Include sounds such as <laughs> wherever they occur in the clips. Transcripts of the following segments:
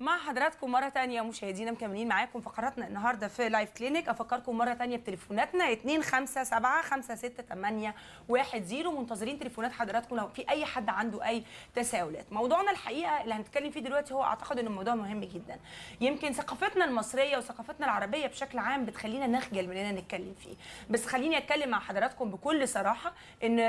مع حضراتكم مره تانية مشاهدينا مكملين معاكم فقراتنا النهارده في لايف كلينيك افكركم مره تانية بتليفوناتنا 257 منتظرين تليفونات حضراتكم لو في اي حد عنده اي تساؤلات موضوعنا الحقيقه اللي هنتكلم فيه دلوقتي هو اعتقد ان الموضوع مهم جدا يمكن ثقافتنا المصريه وثقافتنا العربيه بشكل عام بتخلينا نخجل مننا نتكلم فيه بس خليني اتكلم مع حضراتكم بكل صراحه ان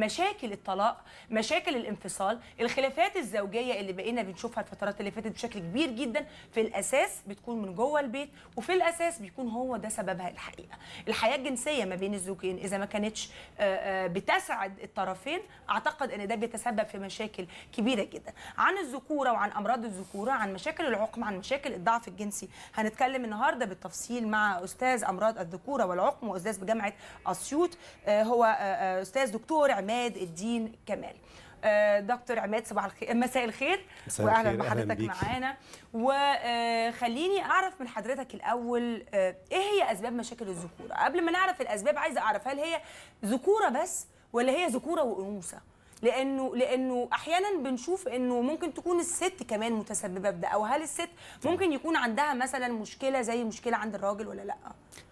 مشاكل الطلاق مشاكل الانفصال الخلافات الزوجيه اللي بقينا بنشوفها الفترات اللي فاتت بشكل بشكل كبير جدا في الاساس بتكون من جوه البيت وفي الاساس بيكون هو ده سببها الحقيقه الحياه الجنسيه ما بين الزوجين اذا ما كانتش آه، آه، بتسعد الطرفين اعتقد ان ده بيتسبب في مشاكل كبيره جدا عن الذكوره وعن امراض الذكوره عن مشاكل العقم عن مشاكل الضعف الجنسي هنتكلم النهارده بالتفصيل مع استاذ امراض الذكوره والعقم واستاذ بجامعه اسيوط آه، هو استاذ دكتور عماد الدين كمال آه، دكتور عماد صباح الخير مساء الخير مساء واهلا بحضرتك معانا وخليني اعرف من حضرتك الاول آه، ايه هي اسباب مشاكل الذكوره قبل ما نعرف الاسباب عايزه اعرف هل هي ذكوره بس ولا هي ذكوره وانوثه لانه لانه احيانا بنشوف انه ممكن تكون الست كمان متسببه بده او هل الست ممكن يكون عندها مثلا مشكله زي مشكله عند الراجل ولا لا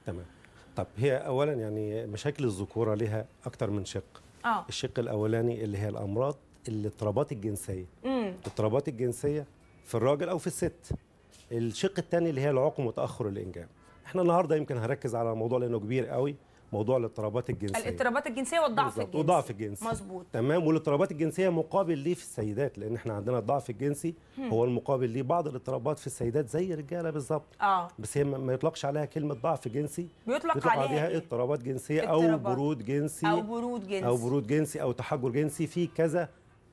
تمام طب هي اولا يعني مشاكل الذكوره لها اكتر من شق أوه. الشق الاولاني اللي هي الامراض الاضطرابات الجنسيه الاضطرابات الجنسيه في الراجل او في الست الشق الثاني اللي هي العقم وتاخر الانجاب احنا النهارده يمكن هركز على الموضوع لانه كبير قوي موضوع الاضطرابات الجنسيه الاضطرابات الجنسيه والضعف الجنسي وضعف الجنسي مظبوط تمام والاضطرابات الجنسيه مقابل ليه في السيدات لان احنا عندنا الضعف الجنسي هم. هو المقابل ليه بعض الاضطرابات في السيدات زي الرجاله بالظبط اه بس هي ما يطلقش عليها كلمه ضعف جنسي بيطلق, بيطلق عليها, إيه؟ اضطرابات جنسيه اضطرابات. او برود جنسي او برود جنسي او برود جنسي او تحجر جنسي في كذا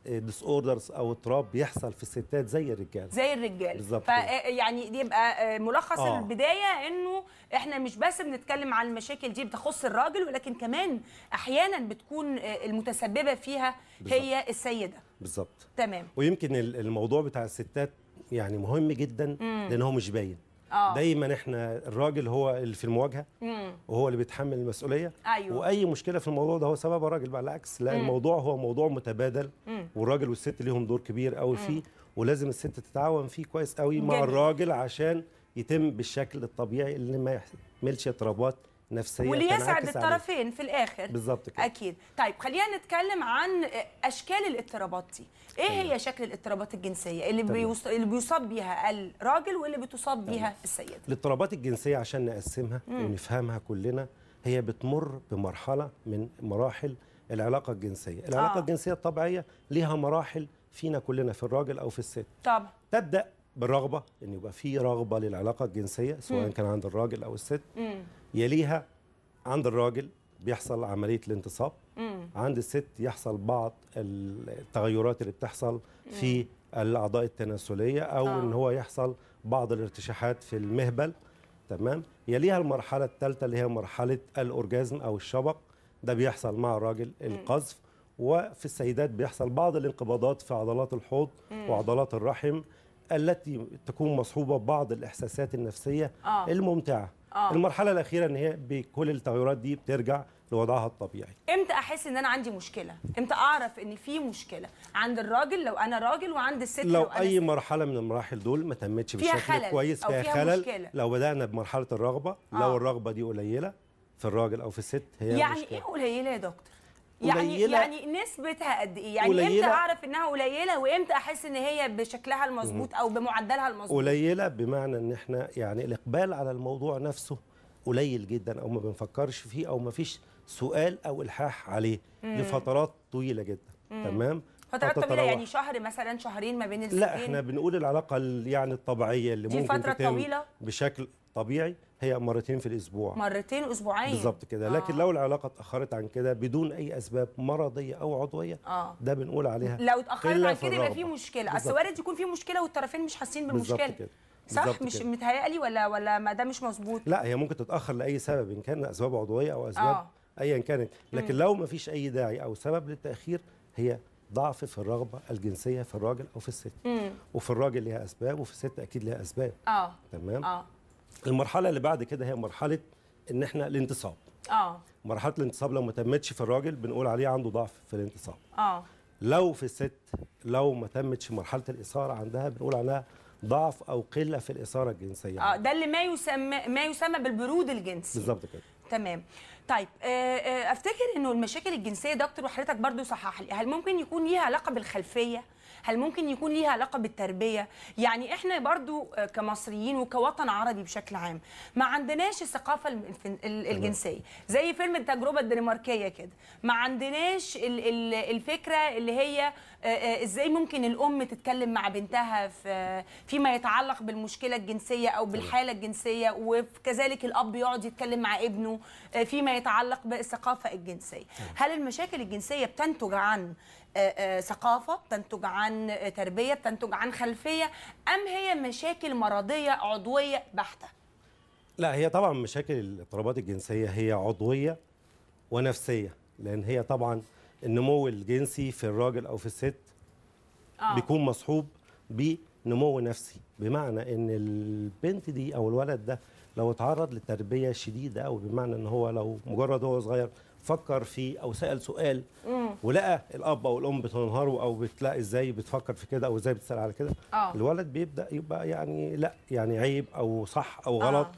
ديس آه، اوردرز او اضطراب بيحصل في الستات زي الرجال زي الرجال بالظبط آه، يعني يبقى آه، ملخص آه. البدايه انه احنا مش بس بنتكلم عن المشاكل دي بتخص الراجل ولكن كمان احيانا بتكون المتسببه فيها بالزبط. هي السيده بالظبط تمام ويمكن الموضوع بتاع الستات يعني مهم جدا لان هو مش باين أوه. دايما احنا الراجل هو اللي في المواجهه مم. وهو اللي بيتحمل المسؤوليه أيوه. واي مشكله في الموضوع ده هو سببها الراجل بقى العكس لا مم. الموضوع هو موضوع متبادل مم. والراجل والست ليهم دور كبير قوي فيه ولازم الست تتعاون فيه كويس قوي مع الراجل عشان يتم بالشكل الطبيعي اللي ما يحملش اضطرابات نفسيه واللي يسعد الطرفين في الاخر بالظبط كده اكيد طيب خلينا نتكلم عن اشكال الاضطرابات دي ايه طيب. هي شكل الاضطرابات الجنسيه اللي طيب. بيوص... اللي بيصاب بيها الراجل واللي بتصاب طيب. بيها السيده الاضطرابات الجنسيه عشان نقسمها مم. ونفهمها كلنا هي بتمر بمرحله من مراحل العلاقه الجنسيه العلاقه آه. الجنسيه الطبيعيه ليها مراحل فينا كلنا في الراجل او في الست طب تبدا بالرغبه ان يبقى في رغبه للعلاقه الجنسيه سواء كان عند الراجل او الست يليها عند الراجل بيحصل عمليه الانتصاب عند الست يحصل بعض التغيرات اللي بتحصل في الاعضاء التناسليه او آه. ان هو يحصل بعض الارتشاحات في المهبل تمام يليها المرحله الثالثه اللي هي مرحله الاورجازم او الشبق ده بيحصل مع الراجل القذف وفي السيدات بيحصل بعض الانقباضات في عضلات الحوض وعضلات الرحم التي تكون مصحوبه ببعض الاحساسات النفسيه آه. الممتعه آه. المرحله الاخيره ان هي بكل التغيرات دي بترجع لوضعها الطبيعي امتى احس ان انا عندي مشكله امتى اعرف ان في مشكله عند الراجل لو انا راجل وعند الست لو, لو أنا اي ست. مرحله من المراحل دول ما تمتش بشكل خلل. كويس فيها, فيها خلل مشكلة. لو بدانا بمرحله الرغبه آه. لو الرغبه دي قليله في الراجل او في الست هي يعني مشكلة. ايه قليله يا دكتور يعني قليلة يعني نسبتها قد ايه؟ يعني قليلة امتى اعرف انها قليله وامتى احس ان هي بشكلها المظبوط او بمعدلها المظبوط؟ قليله بمعنى ان احنا يعني الاقبال على الموضوع نفسه قليل جدا او ما بنفكرش فيه او ما فيش سؤال او الحاح عليه مم. لفترات طويله جدا مم. تمام؟ فترات طويله يعني شهر مثلا شهرين ما بين السنين لا احنا بنقول العلاقه يعني الطبيعيه اللي دي ممكن فتره طويله بشكل طبيعي هي مرتين في الاسبوع مرتين اسبوعين بالظبط كده آه. لكن لو العلاقه اتاخرت عن كده بدون اي اسباب مرضيه او عضويه آه. ده بنقول عليها لو اتاخرت عن كده يبقى في مشكله اصل وارد يكون في مشكله والطرفين مش حاسين بالمشكله كده. صح مش متهيألي ولا ولا ما ده مش مظبوط لا هي ممكن تتاخر لاي سبب ان كان اسباب عضويه او اسباب آه. ايا كانت لكن م. لو ما فيش اي داعي او سبب للتاخير هي ضعف في الرغبه الجنسيه في الراجل او في الست مم. وفي الراجل ليها اسباب وفي الست اكيد ليها اسباب اه تمام اه المرحله اللي بعد كده هي مرحله ان احنا الانتصاب اه مرحله الانتصاب لو ما تمتش في الراجل بنقول عليه عنده ضعف في الانتصاب اه لو في الست لو ما تمتش مرحله الاثاره عندها بنقول عليها ضعف او قله في الاثاره الجنسيه اه ده اللي ما يسمى ما يسمى بالبرود الجنسي بالظبط كده تمام طيب آه، آه، افتكر انه المشاكل الجنسيه دكتور وحضرتك برضو صحح لي هل ممكن يكون ليها علاقه بالخلفيه هل ممكن يكون ليها علاقه بالتربيه يعني احنا برضو آه، كمصريين وكوطن عربي بشكل عام ما عندناش الثقافه الجنسيه زي فيلم التجربه الدنماركيه كده ما عندناش الفكره اللي هي آه، آه، ازاي ممكن الام تتكلم مع بنتها في فيما يتعلق بالمشكله الجنسيه او بالحاله الجنسيه وكذلك الاب يقعد يتكلم مع ابنه آه، فيما يتعلق بالثقافه الجنسيه هل المشاكل الجنسيه بتنتج عن ثقافة بتنتج عن تربية بتنتج عن خلفية أم هي مشاكل مرضية عضوية بحتة لا هي طبعا مشاكل الاضطرابات الجنسية هي عضوية ونفسية لأن هي طبعا النمو الجنسي في الراجل او في الست آه. بيكون مصحوب بنمو نفسي بمعنى ان البنت دي او الولد ده لو اتعرض لتربيه شديده او بمعنى ان هو لو مجرد هو صغير فكر في او سال سؤال مم. ولقى الاب او الام بتنهاره او بتلاقي ازاي بتفكر في كده او ازاي بتسال على كده آه. الولد بيبدا يبقى يعني لا يعني عيب او صح او غلط آه.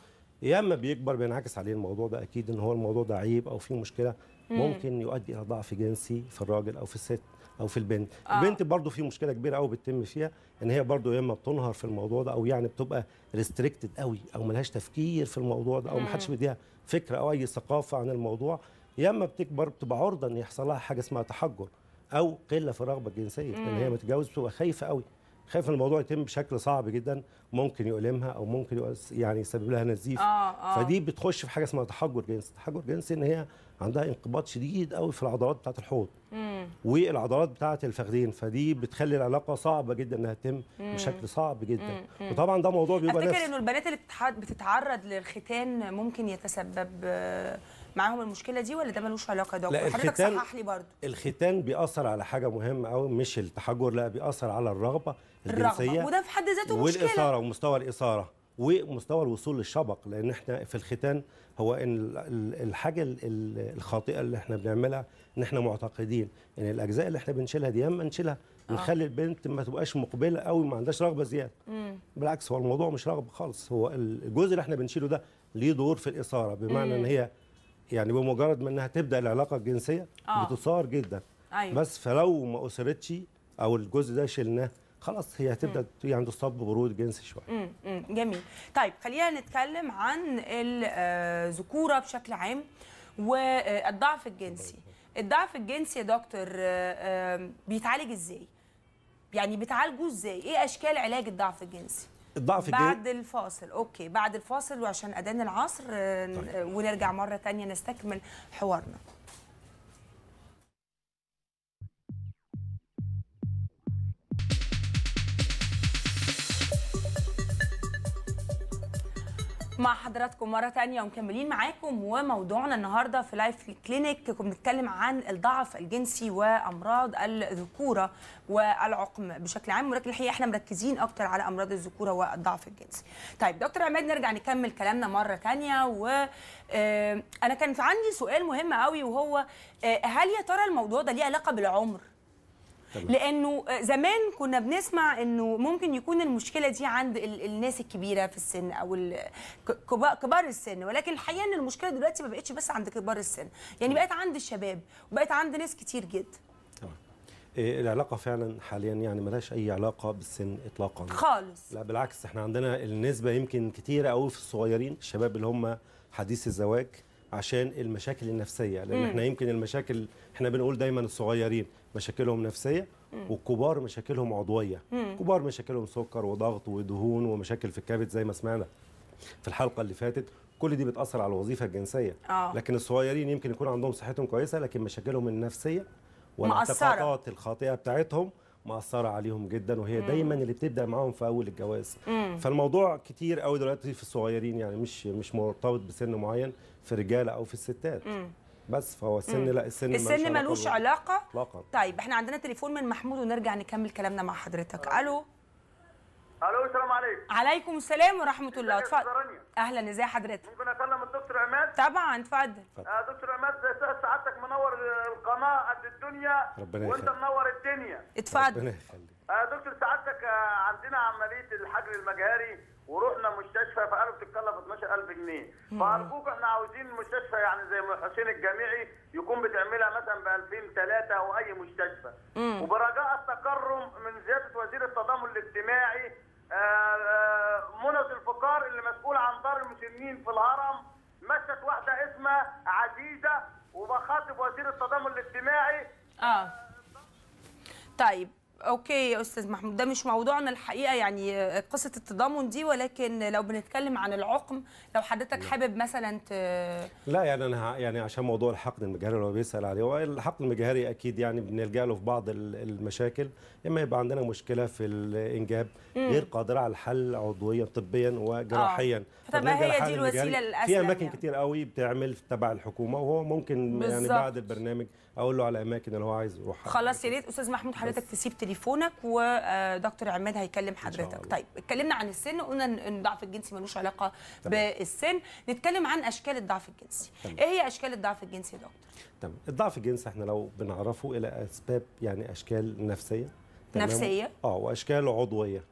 يا اما بيكبر بينعكس عليه الموضوع ده اكيد ان هو الموضوع ده عيب او فيه مشكله ممكن يؤدي الى ضعف جنسي في الراجل او في الست او في البنت آه. البنت برضو في مشكله كبيره قوي بتتم فيها ان هي برضو يا اما بتنهر في الموضوع ده او يعني بتبقى ريستريكتد قوي او ملهاش تفكير في الموضوع ده او ما حدش بيديها فكره او اي ثقافه عن الموضوع يا اما بتكبر بتبقى عرضه ان يحصل لها حاجه اسمها تحجر او قله في الرغبه الجنسيه ان هي متجوز بتبقى خايفه قوي خايف ان الموضوع يتم بشكل صعب جدا ممكن يؤلمها او ممكن يعني يسبب لها نزيف آه آه. فدي بتخش في حاجه اسمها تحجر جنسي تحجر جنسي ان هي عندها انقباض شديد قوي في العضلات بتاعه الحوض والعضلات بتاعه الفخذين فدي بتخلي العلاقه صعبه جدا انها تتم بشكل صعب جدا مم. وطبعا ده موضوع بيبقى ناس انه البنات اللي بتتعرض للختان ممكن يتسبب معاهم المشكله دي ولا ده ملوش علاقه ده لا حضرتك صحح لي برضه الختان بيأثر على حاجه مهمه قوي مش التحجر لا بيأثر على الرغبه الجنسيه وده في حد ذاته مشكله والاثاره ومستوى الاثاره ومستوى الوصول للشبق لان احنا في الختان هو ان الحاجه الخاطئه اللي احنا بنعملها ان احنا معتقدين ان الاجزاء اللي احنا بنشيلها دي اما نشيلها آه. نخلي البنت ما تبقاش مقبله قوي ما عندهاش رغبه زياده بالعكس هو الموضوع مش رغبه خالص هو الجزء اللي احنا بنشيله ده ليه دور في الاثاره بمعنى ان هي يعني بمجرد ما انها تبدا العلاقه الجنسيه آه. بتثار جدا أيوة. بس فلو ما اثرتش او الجزء ده شلناه خلاص هي هتبدا يعني تصاب ببرود جنسي شويه جميل طيب خلينا نتكلم عن الذكوره آه، بشكل عام والضعف الجنسي الضعف الجنسي يا دكتور آه، آه، بيتعالج ازاي يعني بتعالجوا ازاي ايه اشكال علاج الضعف الجنسي الضعف الجنسي بعد الفاصل اوكي بعد الفاصل وعشان اذان العصر طيب. ونرجع مره ثانيه نستكمل حوارنا مع حضراتكم مره تانية ومكملين معاكم وموضوعنا النهارده في لايف كلينيك كنا بنتكلم عن الضعف الجنسي وامراض الذكوره والعقم بشكل عام ولكن الحقيقه احنا مركزين اكتر على امراض الذكوره والضعف الجنسي. طيب دكتور عماد نرجع نكمل كلامنا مره تانية و آه، انا كان عندي سؤال مهم قوي وهو آه، هل يا ترى الموضوع ده ليه علاقه بالعمر؟ لانه آه، زمان كنا بنسمع انه ممكن يكون المشكله دي عند الناس الكبيره في السن او كبار السن ولكن الحقيقه ان المشكله دلوقتي ما بقتش بس عند كبار السن يعني بقت عند الشباب وبقت عند ناس كتير جدا إيه العلاقة فعلا حاليا يعني ملهاش أي علاقة بالسن إطلاقا خالص لا بالعكس احنا عندنا النسبة يمكن كتيرة قوي في الصغيرين الشباب اللي هم حديث الزواج عشان المشاكل النفسيه لان مم. احنا يمكن المشاكل احنا بنقول دايما الصغيرين مشاكلهم نفسيه مم. والكبار مشاكلهم عضويه مم. كبار مشاكلهم سكر وضغط ودهون ومشاكل في الكبد زي ما سمعنا في الحلقه اللي فاتت كل دي بتاثر على الوظيفه الجنسيه أوه. لكن الصغيرين يمكن يكون عندهم صحتهم كويسه لكن مشاكلهم النفسيه والاعتقادات الخاطئه بتاعتهم مأثرة عليهم جدا وهي مم. دايما اللي بتبدأ معاهم في أول الجواز مم. فالموضوع كتير قوي دلوقتي في الصغيرين يعني مش مش مرتبط بسن معين في الرجالة أو في الستات مم. بس فهو السن لا السن السن ملوش علاقة, علاقة. طيب احنا عندنا تليفون من محمود ونرجع نكمل كلامنا مع حضرتك آه. ألو الو السلام عليكم عليكم السلام ورحمه الله اتفضل اهلا ازي حضرتك ممكن اكلم الدكتور عماد طبعا اتفضل آه دكتور عماد سعادتك منور القناه قد الدنيا ربنا وانت منور الدنيا اتفضل ربنا يخليك آه دكتور سعادتك آه عندنا عمليه الحجر المجهري ورحنا مستشفى فقالوا بتتكلف 12000 جنيه فارجوك احنا عاوزين مستشفى يعني زي حسين الجامعي يكون بتعملها مثلا ب 2003 او اي مستشفى وبرجاء التكرم من زياده وزير التضامن الاجتماعي آه، آه، منى الفقار اللي مسؤول عن دار المسنين في الهرم مشت واحده اسمها عزيزه وبخاطب وزير التضامن الاجتماعي اه طيب اوكي يا استاذ محمود ده مش موضوعنا الحقيقه يعني قصه التضامن دي ولكن لو بنتكلم عن العقم لو حضرتك حابب مثلا ت... لا يعني انا يعني عشان موضوع الحقد المجهري اللي هو بيسال عليه هو الحقد المجهري اكيد يعني بنلجا له في بعض المشاكل اما يبقى عندنا مشكله في الانجاب غير قادره على الحل عضويا طبيا وجراحيا آه. فطبعا هي دي الوسيله الاسهل في اماكن يعني. كتير قوي بتعمل تبع الحكومه وهو ممكن بالزبط. يعني بعد البرنامج اقول له على اماكن اللي هو عايز يروحها خلاص يا ريت استاذ محمود حضرتك تسيب تليفونك ودكتور آه، عماد هيكلم حضرتك طيب اتكلمنا عن السن قلنا ان الضعف الجنسي ملوش علاقه تمام. بالسن نتكلم عن اشكال الضعف الجنسي تمام. ايه هي اشكال الضعف الجنسي يا دكتور تمام الضعف الجنسي احنا لو بنعرفه الى اسباب يعني اشكال نفسيه نفسيه اه واشكال عضويه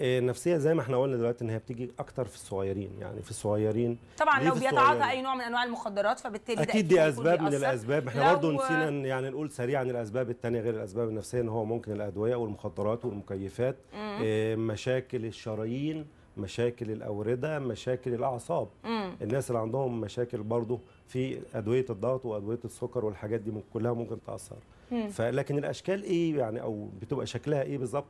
آه نفسيه زي ما احنا قلنا دلوقتي ان هي بتيجي اكتر في الصغيرين يعني في الصغيرين طبعا لو بيتعاطى اي نوع من انواع المخدرات فبالتالي أكيد, اكيد دي اسباب من الاسباب احنا برضه نسينا يعني نقول سريعا الاسباب الثانيه غير الاسباب النفسيه ان هو ممكن الادويه والمخدرات والمكيفات إيه مشاكل الشرايين مشاكل الاورده مشاكل الاعصاب مم. الناس اللي عندهم مشاكل برضه في ادويه الضغط وادويه السكر والحاجات دي كلها ممكن تاثر فلكن الاشكال ايه يعني او بتبقى شكلها ايه بالظبط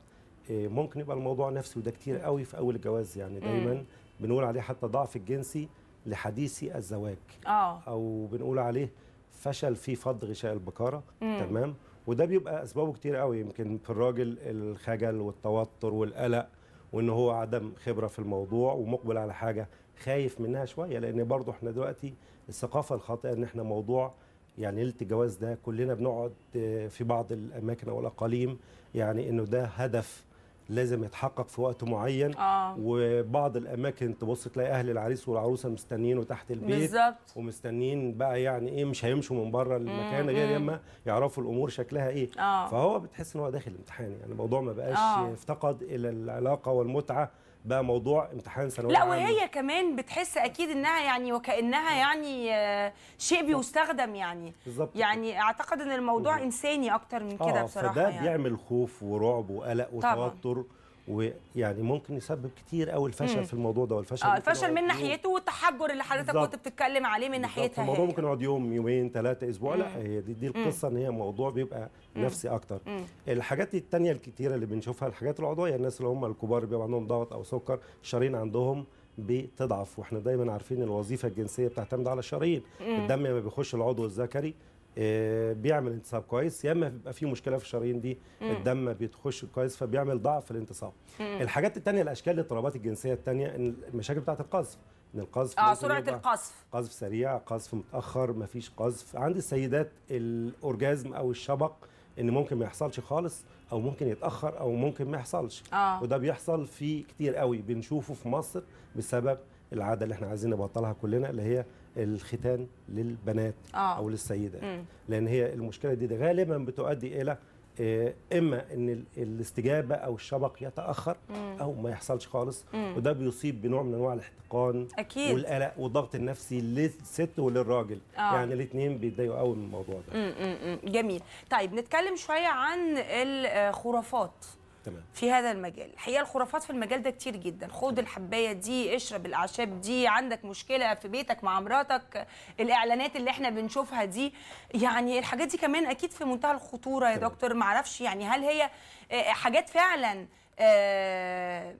إيه ممكن يبقى الموضوع نفسي وده كتير قوي في اول الجواز يعني دايما بنقول عليه حتى ضعف الجنسي لحديثي الزواج أوه. او بنقول عليه فشل في فض غشاء البكاره مم. تمام وده بيبقى اسبابه كتير قوي يمكن في الراجل الخجل والتوتر والقلق وان هو عدم خبره في الموضوع ومقبل على حاجه خايف منها شويه لان برضه احنا دلوقتي الثقافه الخاطئه ان احنا موضوع يعني ليله الجواز ده كلنا بنقعد آه، في بعض الاماكن او الاقاليم يعني انه ده هدف لازم يتحقق في وقت معين آه. وبعض الاماكن تبص تلاقي اهل العريس والعروسه مستنيينه تحت البيت بالزبط. ومستنيين بقى يعني ايه مش هيمشوا من بره المكان غير لما يعرفوا الامور شكلها ايه آه. فهو بتحس ان هو داخل امتحان يعني الموضوع ما بقاش آه. افتقد الى العلاقه والمتعه بقى موضوع امتحان ثانوي لا وهي عامة. كمان بتحس اكيد انها يعني وكانها يعني آه، شيء بيستخدم يعني بالظبط يعني اعتقد ان الموضوع انساني اكتر من كده آه بصراحه فده يعني. بيعمل خوف ورعب وقلق وتوتر طبعا. ويعني ممكن يسبب كتير قوي الفشل مم. في الموضوع ده والفشل اه الفشل من ناحيته والتحجر اللي حضرتك كنت بتتكلم عليه من ناحيتها الموضوع هي. يعني. ممكن يقعد يوم يومين ثلاثه اسبوع مم. لا هي دي, دي القصه مم. ان هي موضوع بيبقى مم. نفسي اكتر مم. الحاجات الثانيه الكتيره اللي بنشوفها الحاجات العضويه الناس اللي هم الكبار بيبقى عندهم ضغط او سكر الشرايين عندهم بتضعف واحنا دايما عارفين الوظيفه الجنسيه بتعتمد على الشرايين الدم لما بيخش العضو الذكري آه، بيعمل انتصاب كويس يا اما بيبقى فيه مشكله في الشرايين دي مم. الدم ما بيتخش كويس فبيعمل ضعف في الانتصاب مم. الحاجات الثانيه الاشكال الاضطرابات الجنسيه الثانيه المشاكل بتاعه القذف ان القذف اه سرعه القذف قذف سريع قذف متاخر ما فيش قذف عند السيدات الاورجازم او الشبق ان ممكن ما يحصلش خالص او ممكن يتاخر او ممكن ما يحصلش آه. وده بيحصل في كتير قوي بنشوفه في مصر بسبب العاده اللي احنا عايزين نبطلها كلنا اللي هي الختان للبنات آه. او للسيدات مم. لان هي المشكله دي, دي غالبا بتؤدي الى آه، اما ان الاستجابه او الشبق يتاخر مم. او ما يحصلش خالص مم. وده بيصيب بنوع من انواع الاحتقان أكيد. والقلق والضغط النفسي للست وللراجل آه. يعني الاثنين بيتضايقوا قوي من الموضوع ده مم. مم. جميل طيب نتكلم شويه عن الخرافات آه، تمام. في هذا المجال الحقيقه الخرافات في المجال ده كتير جدا خد الحبايه دي اشرب الاعشاب دي عندك مشكله في بيتك مع مراتك الاعلانات اللي احنا بنشوفها دي يعني الحاجات دي كمان اكيد في منتهى الخطوره يا تمام. دكتور معرفش يعني هل هي آه، آه، حاجات فعلا آه،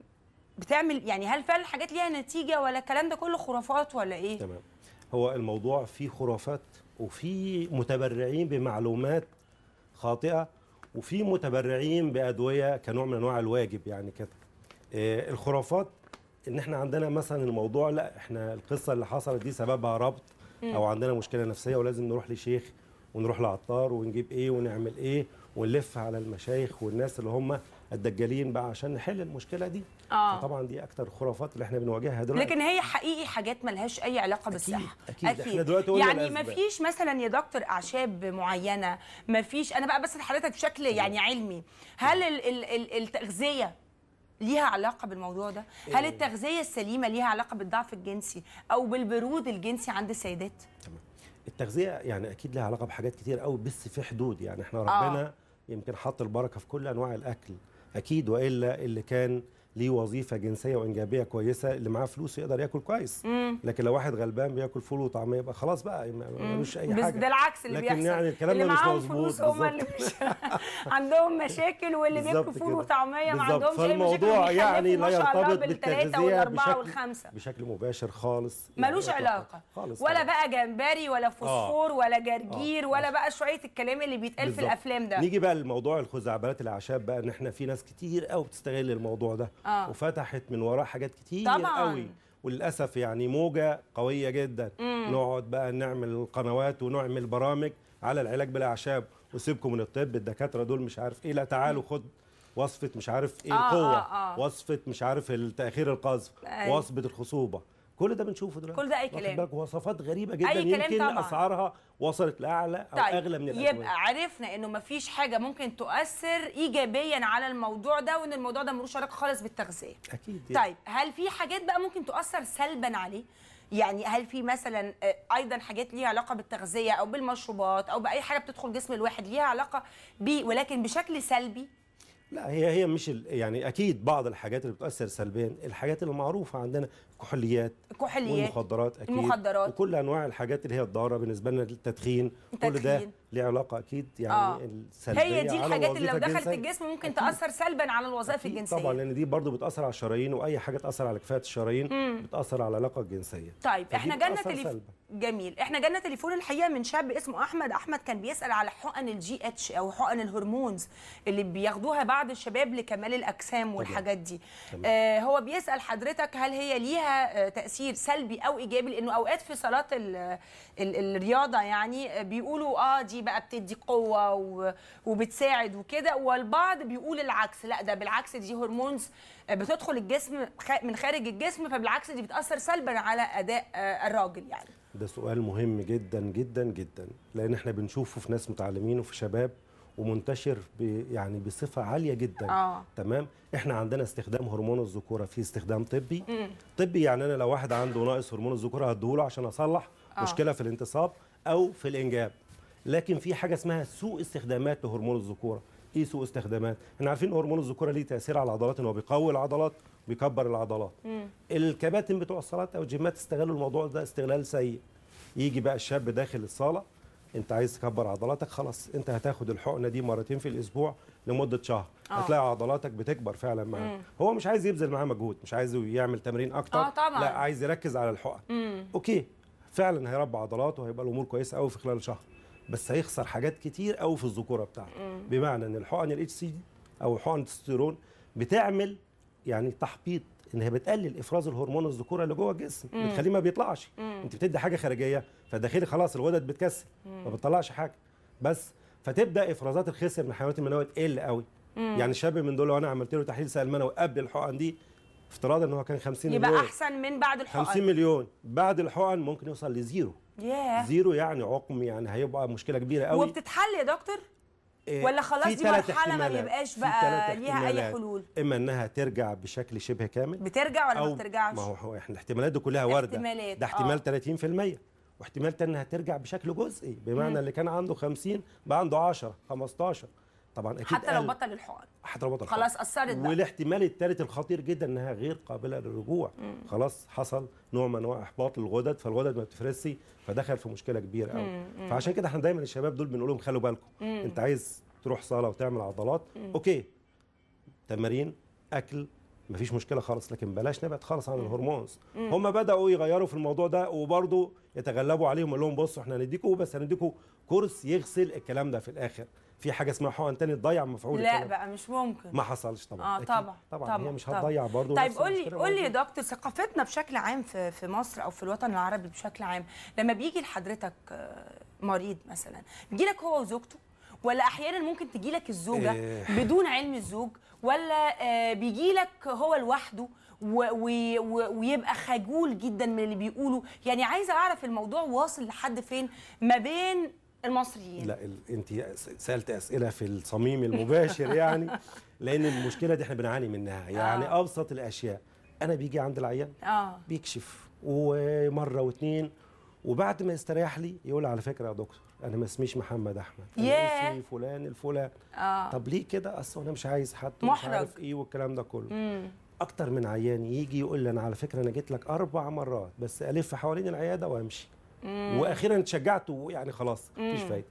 بتعمل يعني هل فعلا الحاجات ليها نتيجه ولا الكلام ده كله خرافات ولا ايه تمام هو الموضوع فيه خرافات وفي متبرعين بمعلومات خاطئه وفي متبرعين بادويه كنوع من انواع الواجب يعني كده آه، الخرافات ان احنا عندنا مثلا الموضوع لا احنا القصه اللي حصلت دي سببها ربط او عندنا مشكله نفسيه ولازم نروح لشيخ ونروح لعطار ونجيب ايه ونعمل ايه ونلف على المشايخ والناس اللي هم الدجالين بقى عشان نحل المشكله دي آه. فطبعا دي اكتر الخرافات اللي احنا بنواجهها دلوقتي لكن هي حقيقي حاجات ملهاش اي علاقه بالصحه اكيد اكيد, أكيد. دلوقتي يعني ما فيش مثلا يا دكتور اعشاب معينه ما فيش انا بقى بسال حضرتك بشكل يعني علمي هل ال ال ال التغذيه ليها علاقه بالموضوع ده هل إيه. التغذيه السليمه ليها علاقه بالضعف الجنسي او بالبرود الجنسي عند السيدات تمام التغذيه يعني اكيد لها علاقه بحاجات كتير قوي بس في حدود يعني احنا ربنا آه. يمكن حط البركه في كل انواع الاكل اكيد والا اللي كان ليه وظيفه جنسيه وانجابيه كويسه اللي معاه فلوس يقدر ياكل كويس مم. لكن لو واحد غلبان بياكل فول وطعميه يبقى خلاص بقى ملوش اي حاجه بس ده العكس اللي لكن بيحصل يعني الكلام اللي معاهم فلوس هم اللي مش <laughs> عندهم مشاكل واللي بياكلوا فول وطعميه ما عندهمش اي مشاكل فالموضوع يعني لا يرتبط بالثلاثه والاربعه والخمسه بشكل مباشر خالص يعني ملوش علاقه خالص ولا بقى جمبري ولا آه. فوسفور ولا جرجير آه. ولا بقى شويه الكلام اللي بيتقال في الافلام ده نيجي بقى لموضوع الخزعبلات الاعشاب بقى ان احنا في ناس كتير قوي بتستغل الموضوع ده آه. وفتحت من وراه حاجات كتير طبعاً. قوي وللاسف يعني موجه قويه جدا مم. نقعد بقى نعمل قنوات ونعمل برامج على العلاج بالاعشاب وسيبكم من الطب الدكاتره دول مش عارف ايه لا تعالوا خد وصفه مش عارف ايه آه، القوه آه آه آه. وصفه مش عارف التاخير القذف أيوة. وصفه الخصوبه كل ده بنشوفه دلوقتي كل ده اي كلام وصفات غريبه جدا أي كلام يمكن طبعا. اسعارها وصلت لاعلى او طيب. اغلى من الاول يبقى عرفنا انه مفيش حاجه ممكن تؤثر ايجابيا على الموضوع ده وان الموضوع ده ملوش علاقه خالص بالتغذيه اكيد يعني. طيب هل في حاجات بقى ممكن تؤثر سلبا عليه يعني هل في مثلا آه، ايضا حاجات ليها علاقه بالتغذيه او بالمشروبات او باي حاجه بتدخل جسم الواحد ليها علاقه بيه ولكن بشكل سلبي لا هي هي مش يعني اكيد بعض الحاجات اللي بتاثر سلبيا الحاجات المعروفه عندنا كحوليات كحوليات والمخدرات اكيد المخدرات وكل انواع الحاجات اللي هي الضاره بالنسبه لنا التدخين كل ده ليه علاقه اكيد يعني آه. السلبيه هي دي الحاجات اللي لو دخلت الجسم ممكن أكيد. تاثر سلبا على الوظائف الجنسيه طبعا لان دي برضو بتاثر على الشرايين واي حاجه تاثر على كفاءه الشرايين مم. بتاثر على العلاقه الجنسيه طيب احنا جالنا تليفون جميل احنا جالنا تليفون الحقيقه من شاب اسمه احمد احمد كان بيسال على حقن الجي اتش او حقن الهرمونز اللي بياخدوها بعض الشباب لكمال الاجسام والحاجات دي آه هو بيسال حضرتك هل هي ليها آه، تاثير سلبي او ايجابي لانه اوقات في صالات الرياضه يعني آه، بيقولوا اه دي بقى بتدي قوه وبتساعد وكده والبعض بيقول العكس لا ده بالعكس دي هرمونز آه، بتدخل الجسم من خارج الجسم فبالعكس دي بتاثر سلبا على اداء الراجل يعني ده سؤال مهم جدا جدا جدا لان احنا بنشوفه في ناس متعلمين وفي شباب ومنتشر يعني بصفه عاليه جدا آه. تمام احنا عندنا استخدام هرمون الذكوره في استخدام طبي مم. طبي يعني انا لو واحد عنده ناقص هرمون الذكوره هديهوله عشان اصلح آه. مشكله في الانتصاب او في الانجاب لكن في حاجه اسمها سوء استخدامات لهرمون الذكوره ايه سوء استخدامات احنا عارفين هرمون الذكوره ليه تاثير على العضلات ان هو بيقوي العضلات بيكبر العضلات مم. الكباتن بتوع الصالات او الجيمات استغلوا الموضوع ده استغلال سيء يجي بقى الشاب داخل الصاله انت عايز تكبر عضلاتك خلاص انت هتاخد الحقنه دي مرتين في الاسبوع لمده شهر آه. هتلاقي عضلاتك بتكبر فعلا معاه هو مش عايز يبذل معاه مجهود مش عايز يعمل تمرين اكتر آه طبعا. لا عايز يركز على الحقن اوكي فعلا هيربى عضلاته وهيبقى الامور كويسه قوي في خلال شهر بس هيخسر حاجات كتير قوي في الذكوره بتاعته بمعنى ان الحقن الاتش سي او حقن التستيرون بتعمل يعني تحبيط ان هي بتقلل افراز الهرمون الذكوره اللي جوه الجسم بتخليه ما بيطلعش مم. انت بتدي حاجه خارجيه فداخلي خلاص الغدد بتكسل ما بتطلعش حاجه بس فتبدا افرازات الخسر من الحيوانات المنويه تقل قوي مم. يعني شاب من دول وانا عملت له تحليل سائل منوي قبل الحقن دي افتراضا ان هو كان 50 يبقى مليون يبقى احسن من بعد الحقن 50 مليون بعد الحقن ممكن يوصل لزيرو yeah. زيرو يعني عقم يعني هيبقى مشكله كبيره قوي وبتتحل يا دكتور إيه، ولا خلاص دي مرحله ما بيبقاش بقى ليها اي حلول اما انها ترجع بشكل شبه كامل بترجع ولا ما بترجعش ما هو احنا الاحتمالات دي كلها وارده ده احتمال آه. 30% واحتمال تاني انها ترجع بشكل جزئي بمعنى مم. اللي كان عنده 50 بقى عنده 10 15 طبعا اكيد حتى لو بطل الحقن حتى لو بطل خلاص اثرت بقى والاحتمال الثالث الخطير جدا انها غير قابله للرجوع مم. خلاص حصل نوع من انواع احباط للغدد فالغدد ما بتفرزش فدخل في مشكله كبيره قوي فعشان كده احنا دايما الشباب دول بنقول لهم خلوا بالكم انت عايز تروح صاله وتعمل عضلات مم. اوكي تمارين اكل مفيش مشكله خالص لكن بلاش نبعد خالص عن الهرمونز هم بداوا يغيروا في الموضوع ده وبرضه يتغلبوا عليهم قال لهم بصوا احنا هنديكم بس هنديكم كورس يغسل الكلام ده في الاخر في حاجه اسمها حقن تاني تضيع مفعول لا الكلام. بقى مش ممكن ما حصلش طبعا اه طبعا طبعا, طبعًا هي مش هتضيع برضه طيب قول لي قول لي يا دكتور ثقافتنا بشكل عام في في مصر او في الوطن العربي بشكل عام لما بيجي لحضرتك آه، مريض مثلا بيجي لك هو وزوجته ولا احيانا ممكن تجي لك الزوجه إيه. بدون علم الزوج ولا آه، بيجي لك هو لوحده ويبقى خجول جدا من اللي بيقوله يعني عايزه اعرف الموضوع واصل لحد فين ما بين المصريين لا ال... انت سالت اسئله في الصميم المباشر يعني <laughs> لان المشكله دي احنا بنعاني منها آه. يعني آه. ابسط الاشياء انا بيجي عند العيان آه. بيكشف ومره واثنين وبعد ما يستريح لي يقول على فكره يا دكتور انا ما اسميش محمد احمد انا اسمي فلان الفلان آه. طب ليه كده اصل انا مش عايز حد محرج. مش عارف ايه والكلام ده كله مم. اكتر من عيان يجي يقول لي انا على فكره انا جيت لك اربع مرات بس الف حوالين العياده وامشي مم. واخيرا اتشجعت ويعني خلاص مفيش فايده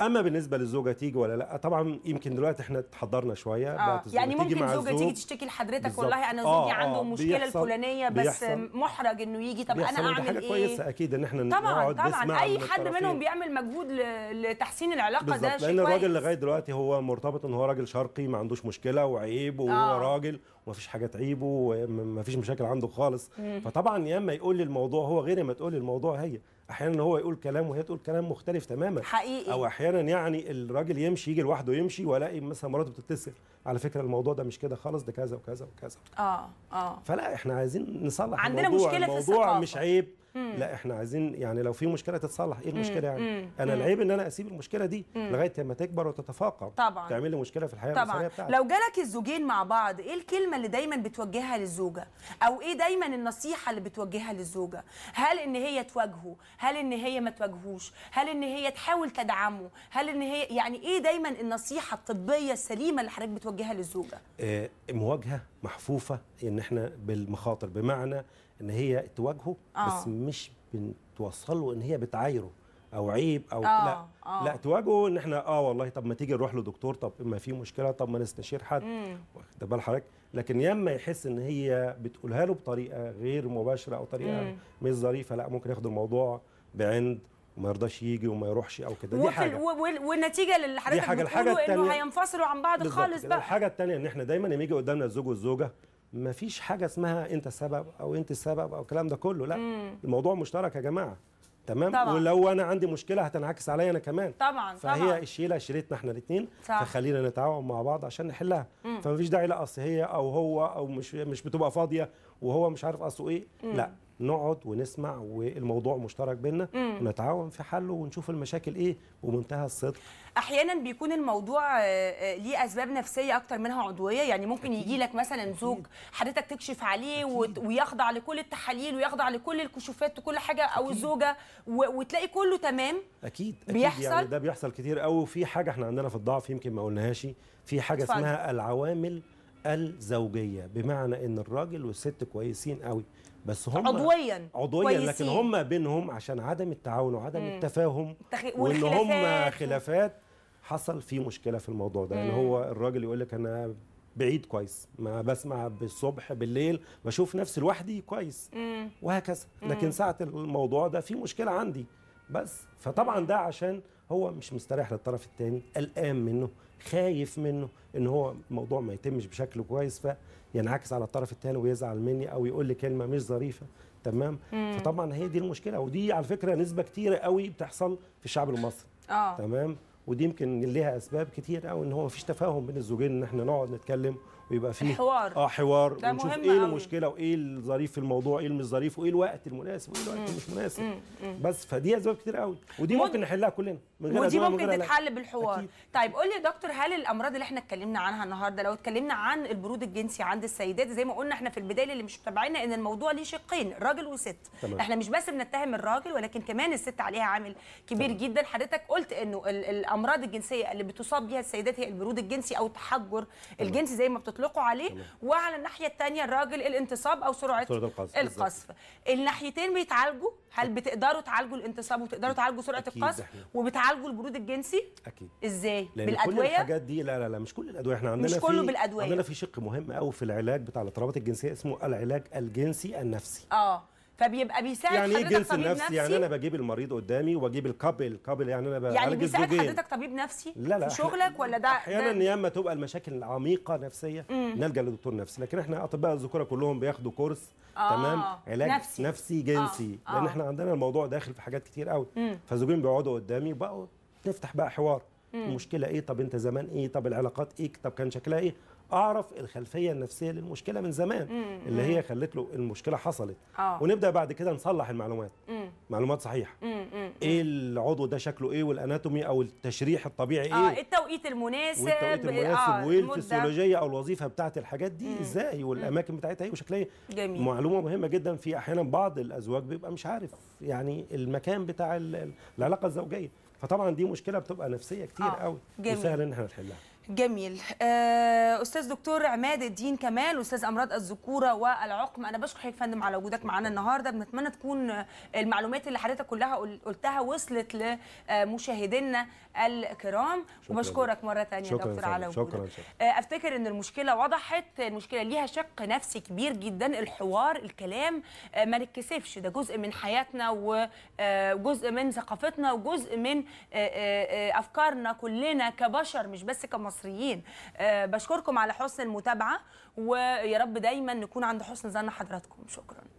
اما بالنسبه للزوجه تيجي ولا لا طبعا يمكن دلوقتي احنا اتحضرنا شويه آه. يعني ممكن مع زوجه تيجي تشتكي لحضرتك بالزبط. والله انا زوجي آه. آه، عنده المشكله بيحصل. الفلانيه بس بيحصل. محرج انه يجي طب انا اعمل حاجة ايه كويسه اكيد ان احنا طبعا طبعا اي من حد منهم بيعمل مجهود لتحسين العلاقه بالزبط. ده شيء لان الراجل لغايه دلوقتي هو مرتبط ان هو راجل شرقي ما عندوش مشكله وعيب وهو آه. راجل ومفيش حاجه تعيبه ومفيش مشاكل عنده خالص مم. فطبعا يا اما يقول لي الموضوع هو غير ما تقول لي الموضوع هي احيانا هو يقول كلام وهي تقول كلام مختلف تماما حقيقي او احيانا يعني الراجل يمشي يجي لوحده يمشي والاقي مثلا مراته بتتصل على فكره الموضوع ده مش كده خالص ده كذا وكذا وكذا اه اه فلا احنا عايزين نصلح عندنا الموضوع. مشكله الموضوع في الثقافه الموضوع مش عيب لا احنا عايزين يعني لو في مشكله تتصلح ايه المشكله يعني انا العيب ان انا اسيب المشكله دي لغايه لما تكبر وتتفاقم طبعا تعمل لي مشكله في الحياه طبعا بتاعتي لو جالك الزوجين مع بعض ايه الكلمه اللي دايما بتوجهها للزوجه او ايه دايما النصيحه اللي بتوجهها للزوجه هل ان هي تواجهه هل ان هي ما تواجهوش هل ان هي تحاول تدعمه هل ان هي يعني ايه دايما النصيحه الطبيه السليمه اللي حضرتك بتوجهها للزوجه إيه مواجهه محفوفه ان احنا بالمخاطر بمعنى ان هي تواجهه آه. بس مش بتوصله ان هي بتعايره او عيب او آه. لا آه. لا تواجهه ان احنا اه والله طب ما تيجي نروح لدكتور طب اما في مشكله طب ما نستشير حد واخد بال حضرتك لكن يما يحس ان هي بتقولها له بطريقه غير مباشره او طريقه مم. مش ظريفه لا ممكن ياخد الموضوع بعند وما يرضاش يجي وما يروحش او كده دي حاجه والنتيجه اللي حضرتك بتقوله انه هينفصلوا عن بعض خالص بقى الحاجه الثانيه ان احنا دايما لما يجي قدامنا الزوج والزوجه ما فيش حاجه اسمها انت السبب او انت السبب او الكلام ده كله لا مم. الموضوع مشترك يا جماعه تمام طبعا. ولو انا عندي مشكله هتنعكس عليا انا كمان طبعا فهي طبعا. الشيله شيلتنا احنا الاثنين فخلينا نتعاون مع بعض عشان نحلها فمفيش داعي لا اصل هي او هو او مش مش بتبقى فاضيه وهو مش عارف اصله ايه لا نقعد ونسمع والموضوع مشترك بينا ونتعاون في حله ونشوف المشاكل ايه بمنتهى الصدق احيانا بيكون الموضوع آه، آه، ليه اسباب نفسيه اكتر منها عضويه يعني ممكن يجي لك مثلا زوج حضرتك تكشف عليه أكيد. ويخضع لكل التحاليل ويخضع لكل الكشوفات وكل حاجه او أكيد. الزوجه وتلاقي كله تمام اكيد اكيد يعني بيحصل يعني ده بيحصل كتير قوي وفي حاجه احنا عندنا في الضعف يمكن ما قلناهاش في حاجه اسمها العوامل الزوجيه بمعنى ان الراجل والست كويسين قوي بس هم عضويا عضويا كويسين. لكن هم بينهم عشان عدم التعاون وعدم مم. التفاهم وان هم خلافات حصل في مشكله في الموضوع ده يعني هو الراجل يقول لك انا بعيد كويس ما بسمع بالصبح بالليل بشوف نفسي لوحدي كويس مم. وهكذا لكن ساعه الموضوع ده في مشكله عندي بس فطبعا ده عشان هو مش مستريح للطرف الثاني قلقان منه خايف منه ان هو الموضوع ما يتمش بشكل كويس فينعكس على الطرف الثاني ويزعل مني او يقول لي كلمه مش ظريفه تمام مم. فطبعا هي دي المشكله ودي على فكره نسبه كتيره قوي بتحصل في الشعب المصري آه. تمام ودي يمكن ليها اسباب كتير قوي ان هو مفيش تفاهم بين الزوجين ان احنا نقعد نتكلم ويبقى فيه حوار اه حوار ونشوف ايه المشكله وايه الظريف في الموضوع ايه اللي مش ظريف وايه الوقت المناسب وايه الوقت مش مناسب مم. مم. بس فدي اسباب كتير قوي ودي ممكن, ممكن نحلها كلنا من غير ودي ممكن تتحل بالحوار أكيد. طيب قول لي يا دكتور هل الامراض اللي احنا اتكلمنا عنها النهارده لو اتكلمنا عن البرود الجنسي عند السيدات زي ما قلنا احنا في البدايه اللي مش متابعينا ان الموضوع ليه شقين راجل وست تمام. احنا مش بس بنتهم الراجل ولكن كمان الست عليها عامل كبير تمام. جدا حضرتك قلت انه الامراض الجنسيه اللي بتصاب بيها السيدات هي البرود الجنسي او التحجر الجنسي زي ما بتطلع بيطلقوا عليه وعلى الناحيه الثانيه الراجل الانتصاب او سرعه القصف, القصف. الناحيتين بيتعالجوا هل بتقدروا تعالجوا الانتصاب وتقدروا تعالجوا سرعه القصف وبتعالجوا البرود الجنسي اكيد ازاي لأن بالادويه كل الحاجات دي لا لا لا مش كل الادويه احنا عندنا مش كله في بالادويه عندنا في شق مهم قوي في العلاج بتاع الاضطرابات الجنسيه اسمه العلاج الجنسي النفسي اه فبيبقى بيساعد يعني إيه حضرتك جنس نفسي يعني انا بجيب المريض قدامي واجيب الكابل كابل يعني انا بعالج يعني بيساعد حضرتك طبيب نفسي لا لا في شغلك ولا ده احيانا يا اما تبقى المشاكل العميقه نفسيه نلجا لدكتور نفسي لكن احنا اطباء الذكوره كلهم بياخدوا كورس آه. تمام علاج نفسي, نفسي جنسي آه. آه. لان احنا عندنا الموضوع داخل في حاجات كتير قوي فالزوجين بيقعدوا قدامي بقوا نفتح بقى حوار مم. المشكله ايه طب انت زمان ايه طب العلاقات ايه طب كان شكلها ايه اعرف الخلفيه النفسيه للمشكله من زمان مم. اللي هي خلت له المشكله حصلت أوه. ونبدا بعد كده نصلح المعلومات مم. معلومات صحيحه ايه العضو ده شكله ايه والاناتومي او التشريح الطبيعي ايه آه. التوقيت المناسب والتوقيت آه، المناسب والفسيولوجيه او الوظيفه بتاعت الحاجات دي مم. ازاي والاماكن بتاعتها ايه وشكلها ايه؟ جميل معلومه مهمه جدا في احيانا بعض الازواج بيبقى مش عارف يعني المكان بتاع العلاقه الزوجيه فطبعا دي مشكله بتبقى نفسيه كتير آه. قوي وسهل ان احنا نحلها جميل آه، استاذ دكتور عماد الدين كمال استاذ امراض الذكوره والعقم انا بشكر حضرتك فندم على وجودك معانا النهارده بنتمنى تكون المعلومات اللي حضرتك كلها قلتها وصلت لمشاهدينا الكرام وبشكرك مره ثانيه دكتور شكرا على وجودك شكرا آه، شكرا. افتكر ان المشكله وضحت المشكله ليها شق نفسي كبير جدا الحوار الكلام آه، ما نتكسفش ده جزء من حياتنا وجزء من ثقافتنا وجزء من افكارنا كلنا كبشر مش بس كمصريين المصريين آه، بشكركم على حسن المتابعه ويا رب دايما نكون عند حسن ظن حضراتكم شكرا